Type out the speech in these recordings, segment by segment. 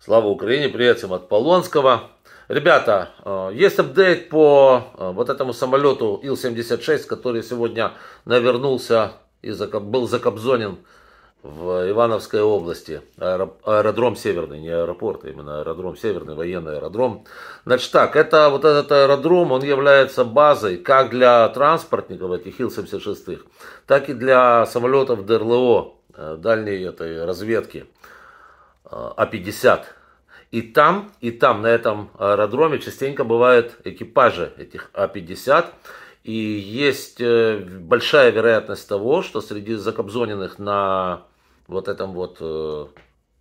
Слава Украине, привет всем от Полонского. Ребята, э, есть апдейт по э, вот этому самолету Ил-76, который сегодня навернулся и был закобзонен в Ивановской области. Аэродром Северный, не аэропорт, а именно аэродром Северный, военный аэродром. Значит так, это, вот этот аэродром, он является базой как для транспортников этих Ил-76, так и для самолетов ДРЛО, э, дальней этой разведки. А-50. А и там, и там, на этом аэродроме частенько бывают экипажи этих А-50. И есть э, большая вероятность того, что среди закобзоненных на вот этом вот э,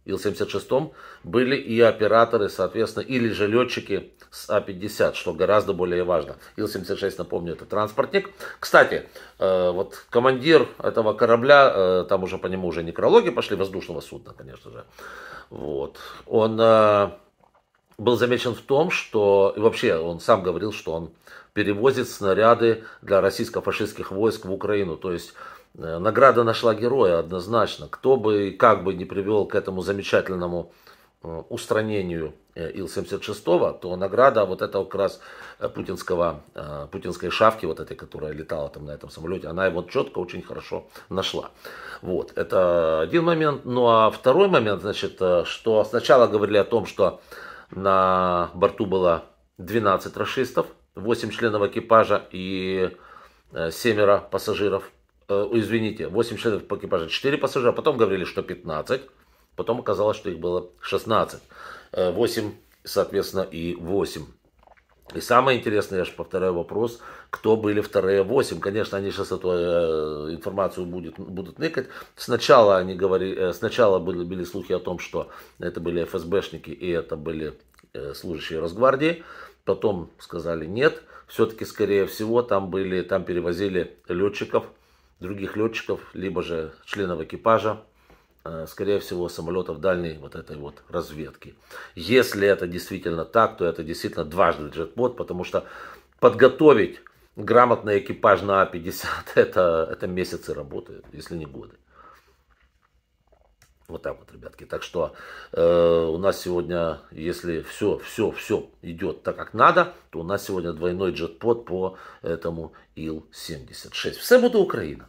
Ил-76 были и операторы, соответственно, или же летчики с А-50, что гораздо более важно. Ил-76, напомню, это транспортник. Кстати, э, вот командир этого корабля, э, там уже по нему уже некрологи пошли, воздушного судна, конечно же. Вот. Он э, был замечен в том, что... И вообще, он сам говорил, что он перевозит снаряды для российско-фашистских войск в Украину. То есть Э, награда нашла героя однозначно. Кто бы и как бы не привел к этому замечательному э, устранению э, Ил-76, то награда вот этого как раз путинского, путинской шавки, вот этой, которая летала там на этом самолете, она его четко очень хорошо нашла. Вот, это один момент. Ну а второй момент, значит, что сначала говорили о том, что на борту было 12 расистов, 8 членов экипажа и семеро пассажиров – э, извините, 8 членов экипажа 4 пассажира, потом говорили, что 15, потом оказалось, что их было 16. 8, э, соответственно, и 8. И самое интересное, я же повторяю вопрос, кто были вторые восемь. Конечно, они сейчас эту э, информацию будет, будут ныкать. Сначала, они говорили, э, сначала были, были слухи о том, что это были ФСБшники и это были э, служащие Росгвардии. Потом сказали нет. Все-таки, скорее всего, там, были, там перевозили летчиков, других летчиков, либо же членов экипажа, э, скорее всего, самолетов дальней вот этой вот разведки. Если это действительно так, то это действительно дважды джекпот, потому что подготовить грамотный экипаж на А-50 это, это месяцы работы, если не годы. Вот так вот, ребятки. Так что э, у нас сегодня, если все, все, все идет так, как надо, то у нас сегодня двойной джетпот по этому Ил-76. Все буде Украина.